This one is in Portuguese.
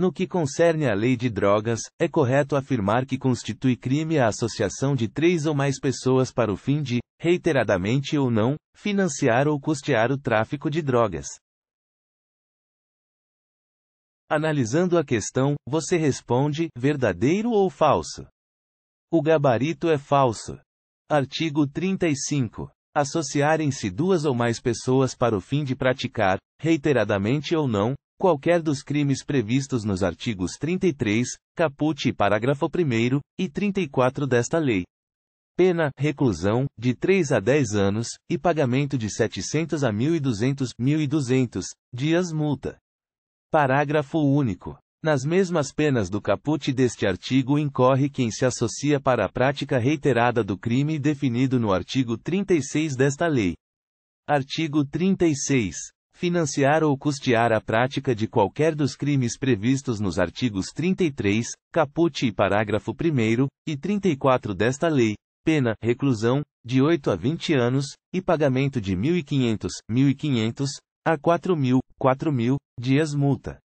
No que concerne à lei de drogas, é correto afirmar que constitui crime a associação de três ou mais pessoas para o fim de, reiteradamente ou não, financiar ou custear o tráfico de drogas. Analisando a questão, você responde: verdadeiro ou falso? O gabarito é falso. Artigo 35. Associarem-se duas ou mais pessoas para o fim de praticar, reiteradamente ou não, qualquer dos crimes previstos nos artigos 33, caput e parágrafo 1 e 34 desta lei. Pena, reclusão, de 3 a 10 anos, e pagamento de 700 a 1.200, 1.200 dias multa. Parágrafo único. Nas mesmas penas do caput deste artigo incorre quem se associa para a prática reiterada do crime definido no artigo 36 desta lei. Artigo 36 financiar ou custear a prática de qualquer dos crimes previstos nos artigos 33, caput e parágrafo 1 e 34 desta lei, pena, reclusão, de 8 a 20 anos, e pagamento de 1.500, 1.500, a 4.000, 4.000, dias multa.